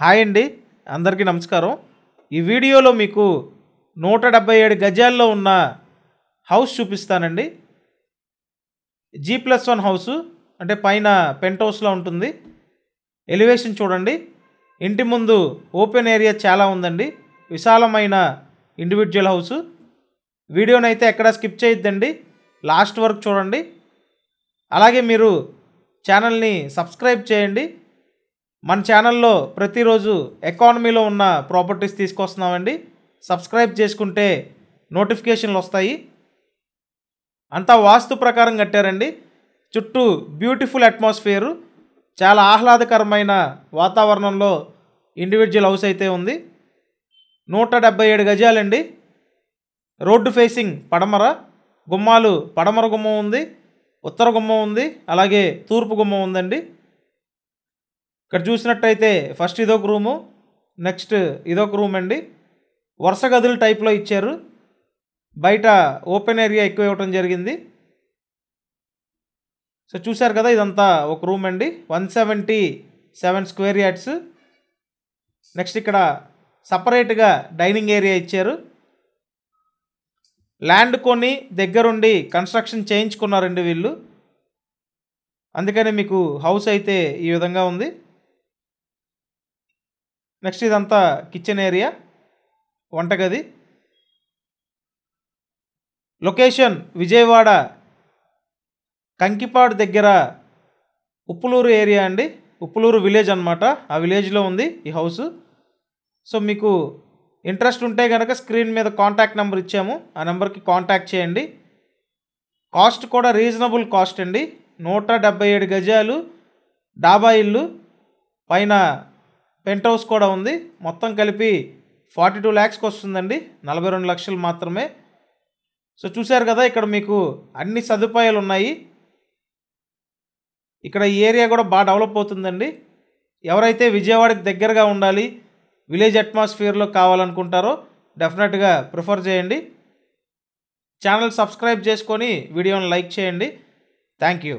hi అండి అందరికీ నమస్కారం ఈ వీడియోలో మీకు నూట డెబ్బై ఏడు గజాల్లో ఉన్న హౌస్ చూపిస్తానండి జీ ప్లస్ వన్ హౌస్ అంటే పైన పెంట్ హౌస్లో ఉంటుంది ఎలివేషన్ చూడండి ఇంటి ముందు ఓపెన్ ఏరియా చాలా ఉందండి విశాలమైన ఇండివిజువల్ హౌస్ వీడియోనైతే ఎక్కడ స్కిప్ చేయొద్దండి లాస్ట్ వరకు చూడండి అలాగే మీరు ఛానల్ని సబ్స్క్రైబ్ చేయండి మన ఛానల్లో ప్రతిరోజు ఎకానమీలో ఉన్న ప్రాపర్టీస్ తీసుకొస్తున్నామండి సబ్స్క్రైబ్ చేసుకుంటే నోటిఫికేషన్లు వస్తాయి అంతా వాస్తు ప్రకారం కట్టారండి చుట్టూ బ్యూటిఫుల్ అట్మాస్ఫియరు చాలా ఆహ్లాదకరమైన వాతావరణంలో ఇండివిజువల్ హౌస్ అయితే ఉంది నూట డెబ్బై ఏడు గజాలండి రోడ్డు ఫేసింగ్ పడమర గుమ్మాలు పడమర గుమ్మం ఉంది ఉత్తర గుమ్మం ఉంది అలాగే తూర్పు గుమ్మం ఉందండి ఇక్కడ చూసినట్టయితే ఫస్ట్ ఇదొక రూము నెక్స్ట్ ఇదొక రూమ్ అండి వరుస గదులు టైప్లో ఇచ్చారు బయట ఓపెన్ ఏరియా ఎక్కువ ఇవ్వటం జరిగింది సో చూశారు కదా ఇదంతా ఒక రూమ్ అండి one seventy seven square yards next ఇక్కడ సపరేట్గా డైనింగ్ ఏరియా ఇచ్చారు ల్యాండ్ కొని దగ్గరుండి కన్స్ట్రక్షన్ చేయించుకున్నారండి వీళ్ళు అందుకని మీకు హౌస్ అయితే ఈ విధంగా ఉంది నెక్స్ట్ ఇదంతా కిచెన్ ఏరియా వంటగది లొకేషన్ విజయవాడ కంకిపాడు దగ్గర ఉప్పులూరు ఏరియా అండి ఉప్పులూరు విలేజ్ అనమాట ఆ విలేజ్లో ఉంది ఈ హౌస్ సో మీకు ఇంట్రెస్ట్ ఉంటే కనుక స్క్రీన్ మీద కాంటాక్ట్ నెంబర్ ఇచ్చాము ఆ నెంబర్కి కాంటాక్ట్ చేయండి కాస్ట్ కూడా రీజనబుల్ కాస్ట్ అండి నూట ఏడు గజాలు డాబా ఇల్లు పైన పెంట్ హౌస్ కూడా ఉంది మొత్తం కలిపి ఫార్టీ టూ ల్యాక్స్కి వస్తుందండి నలభై రెండు లక్షలు మాత్రమే సో చూశారు కదా ఇక్కడ మీకు అన్ని సదుపాయాలు ఉన్నాయి ఇక్కడ ఈ ఏరియా కూడా బాగా డెవలప్ అవుతుందండి ఎవరైతే విజయవాడకి దగ్గరగా ఉండాలి విలేజ్ అట్మాస్ఫియర్లో కావాలనుకుంటారో డెఫినెట్గా ప్రిఫర్ చేయండి ఛానల్ సబ్స్క్రైబ్ చేసుకొని వీడియోని లైక్ చేయండి థ్యాంక్ యూ